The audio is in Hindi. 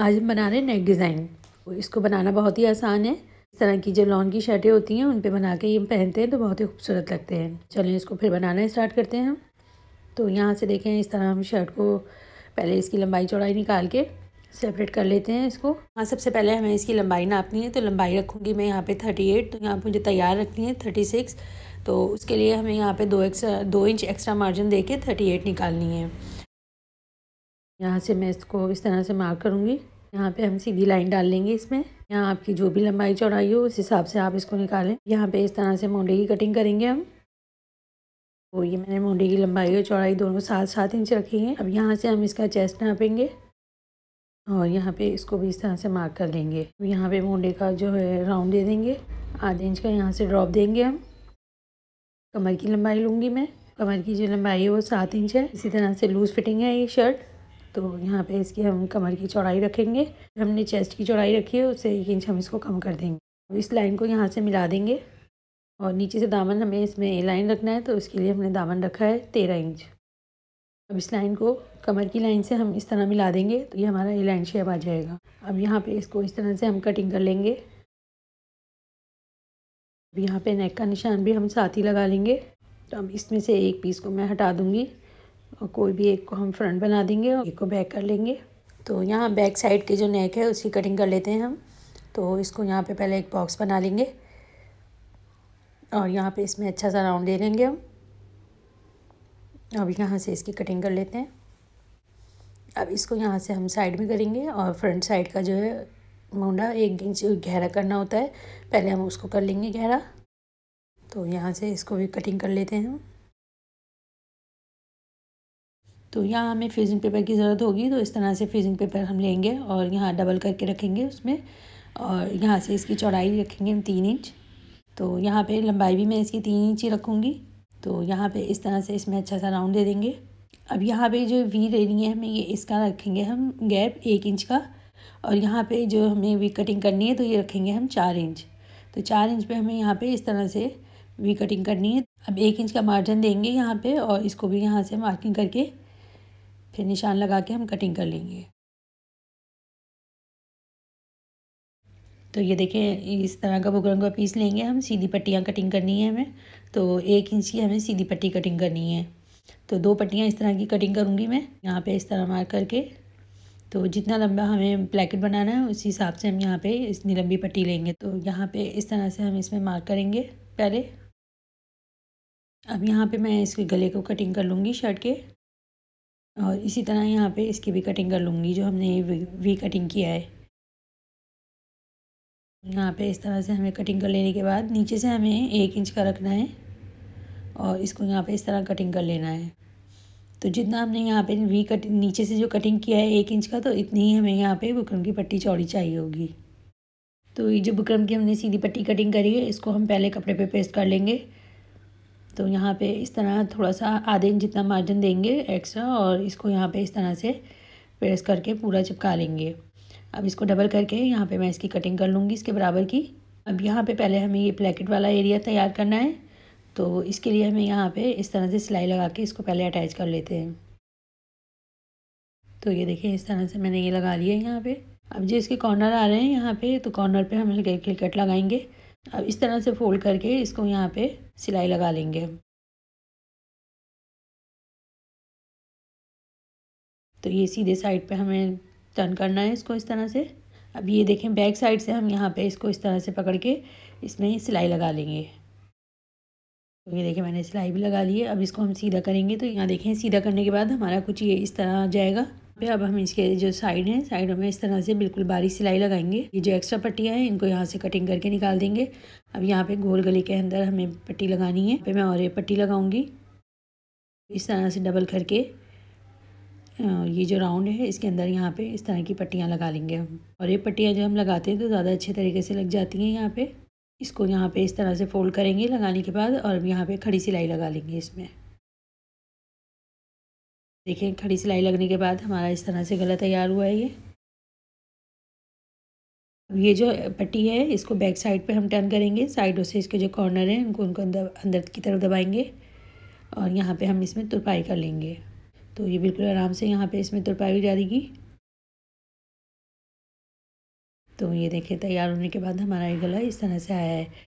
आज हम बना रहे हैं नेक डिज़ाइन इसको बनाना बहुत ही आसान है इस तरह की जो लॉन की शर्टें होती हैं उन पे बना के ये पहनते हैं तो बहुत ही खूबसूरत लगते हैं चलें इसको फिर बनाना स्टार्ट करते हैं हम तो यहाँ से देखें इस तरह हम शर्ट को पहले इसकी लंबाई चौड़ाई निकाल के सेपरेट कर लेते हैं इसको हाँ सबसे पहले हमें इसकी लंबाई नापनी है तो लंबाई रखूँगी मैं यहाँ पे थर्टी एट तो यहाँ पर मुझे तैयार रखनी है थर्टी सिक्स तो उसके लिए हमें यहाँ पे दो एक्स्ट्रा दो इंच एक्स्ट्रा मार्जिन दे के थर्टी एट निकालनी है यहाँ से मैं इसको इस तरह से मार्क करूँगी यहाँ पे हम सीधी लाइन डाल लेंगे इसमें यहाँ आपकी जो भी लंबाई चौड़ाई हो उस हिसाब से आप इसको निकालें यहाँ पे इस तरह से मोंडे की कटिंग करेंगे हम तो ये मैंने मोंडे की लंबाई और चौड़ाई दोनों सात सात इंच रखी है अब यहाँ से हम इसका चेस्ट नापेंगे और यहाँ पे इसको भी इस तरह से मार्क कर लेंगे यहाँ पे मोंडे का जो है राउंड दे देंगे आधे इंच का यहाँ से ड्रॉप देंगे हम कमर की लंबाई लूँगी मैं कमर की जो लंबाई है वो सात इंच है इसी तरह से लूज़ फिटिंग है ये शर्ट तो यहाँ पे इसकी हम कमर की चौड़ाई रखेंगे हमने चेस्ट की चौड़ाई रखी है उससे एक इंच हम इसको कम कर देंगे इस लाइन को यहाँ से मिला देंगे और नीचे से दामन हमें इसमें ए लाइन रखना है तो उसके लिए हमने दामन रखा है तेरह इंच अब इस लाइन को कमर की लाइन से हम इस तरह मिला देंगे तो ये हमारा ए लाइन शेप आ जाएगा अब यहाँ पे इसको इस तरह से हम कटिंग कर लेंगे अब यहाँ पे नेक का निशान भी हम साथ ही लगा लेंगे तो अब इसमें से एक पीस को मैं हटा दूँगी और कोई भी एक को हम फ्रंट बना देंगे और एक को बैक कर लेंगे तो यहाँ बैक साइड की जो नेक है उसकी कटिंग कर लेते हैं हम तो इसको यहाँ पे पहले एक बॉक्स बना लेंगे और यहाँ पे इसमें अच्छा सा राउंड ले लेंगे हम अब यहाँ से इसकी कटिंग कर लेते हैं अब इसको यहाँ से हम साइड में करेंगे और फ्रंट साइड का जो है मुंडा एक इंच गहरा करना होता है पहले हम उसको कर लेंगे गहरा तो यहाँ से इसको भी कटिंग कर लेते हैं हम तो यहाँ हमें फ्रीजिंग पेपर की ज़रूरत होगी तो इस तरह से फ्रीजिंग पेपर हम लेंगे और यहाँ डबल करके रखेंगे उसमें और यहाँ से इसकी चौड़ाई रखेंगे हम तीन इंच तो यहाँ पे लंबाई भी मैं इसकी तीन इंच ही रखूँगी तो यहाँ पे इस तरह से इसमें अच्छा सा राउंड दे देंगे अब यहाँ पे जो वी लेनी है हमें ये इसका रखेंगे हम गैप एक इंच का और यहाँ पे जो हमें वी कटिंग करनी है तो ये रखेंगे हम चार इंच तो चार इंच पे हमें यहाँ पे इस तरह से वी कटिंग करनी है अब एक इंच का मार्जिन देंगे यहाँ पे और इसको भी यहाँ से मार्किंग करके फिर निशान लगा के हम कटिंग कर लेंगे तो ये देखें इस तरह का बुकरम का पीस लेंगे हम सीधी पट्टियाँ कटिंग करनी है हमें तो एक इंच की हमें सीधी पट्टी कटिंग करनी है तो दो पट्टियाँ इस तरह की कटिंग करूँगी मैं यहाँ पे इस तरह मार करके तो जितना लंबा हमें ब्लैकेट बनाना है उसी हिसाब से हम यहाँ पे इतनी लंबी पट्टी लेंगे तो यहाँ पे इस तरह से हम इसमें मार्क करेंगे पहले अब यहाँ पर मैं इसके गले को कटिंग कर लूँगी शर्ट के और इसी तरह यहाँ पे इसकी भी कटिंग कर लूँगी जो हमने वी, वी कटिंग किया है यहाँ पे इस तरह से हमें कटिंग कर लेने के बाद नीचे से हमें एक इंच का रखना है और इसको यहाँ पे इस तरह कटिंग कर लेना है तो जितना हमने यहाँ पे वी कट नीचे से जो कटिंग किया है एक इंच का तो इतनी ही हमें यहाँ पे बुकरम की पट्टी चौड़ी चाहिए होगी तो ये जो बुकरम की हमने सीधी पट्टी कटिंग करी है इसको हम पहले कपड़े पे पेस्ट कर लेंगे तो यहाँ पे इस तरह थोड़ा सा आधे इंच जितना मार्जिन देंगे एक्स्ट्रा और इसको यहाँ पे इस तरह से प्रेस करके पूरा चिपका लेंगे अब इसको डबल करके यहाँ पे मैं इसकी कटिंग कर लूँगी इसके बराबर की अब यहाँ पे पहले हमें ये प्लेकेट वाला एरिया तैयार करना है तो इसके लिए हमें यहाँ पर इस तरह से सिलाई लगा के इसको पहले अटैच कर लेते हैं तो ये देखिए इस तरह से मैंने ये लगा लिया है यहाँ पर अब जो इसके कॉर्नर आ रहे हैं यहाँ पर तो कॉर्नर पर हम हल्के हल्के कट लगाएंगे अब इस तरह से फोल्ड करके इसको यहाँ पे सिलाई लगा लेंगे तो ये सीधे साइड पे हमें टर्न करना है इसको इस तरह से अब ये देखें बैक साइड से हम यहाँ पे इसको इस तरह से पकड़ के इसमें सिलाई लगा लेंगे तो ये देखें मैंने सिलाई भी लगा ली है अब इसको हम सीधा करेंगे तो यहाँ देखें सीधा करने के बाद हमारा कुछ ये इस तरह आ जाएगा अब हम इसके जो साइड हैं साइडों में इस तरह से बिल्कुल बारीक सिलाई लगाएंगे ये जो एक्स्ट्रा पट्टियाँ हैं इनको यहाँ से कटिंग करके निकाल देंगे अब यहाँ पे गोल गली के अंदर हमें पट्टी लगानी है पे मैं और ये पट्टी लगाऊंगी इस तरह से डबल करके ये जो राउंड है इसके अंदर यहाँ पे इस तरह की पट्टियाँ लगा लेंगे हम और ये पट्टियाँ जब हम लगाते हैं तो ज़्यादा अच्छे तरीके से लग जाती हैं यहाँ पर इसको यहाँ पर इस तरह से फोल्ड करेंगे लगाने के बाद और यहाँ पर खड़ी सिलाई लगा लेंगे इसमें देखें खड़ी सिलाई लगने के बाद हमारा इस तरह से गला तैयार हुआ है ये अब ये जो पट्टी है इसको बैक साइड पे हम टर्न करेंगे साइडों से इसके जो कॉर्नर हैं उनको उनको अंदर अंदर की तरफ दबाएंगे और यहाँ पे हम इसमें तुरपाई कर लेंगे तो ये बिल्कुल आराम से यहाँ पे इसमें तुरपाई हो जाएगी तो ये देखें तैयार होने के बाद हमारा ये गला इस तरह से आया है